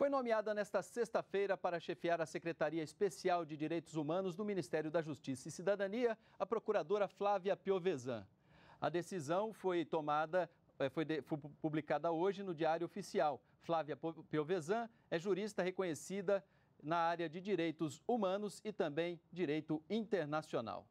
Foi nomeada nesta sexta-feira para chefiar a Secretaria Especial de Direitos Humanos do Ministério da Justiça e Cidadania a procuradora Flávia Piovesan. A decisão foi tomada eh, foi, de, foi, publicada hoje no Diário Oficial. Flávia Piovesan é jurista reconhecida na área de direitos humanos e também direito internacional.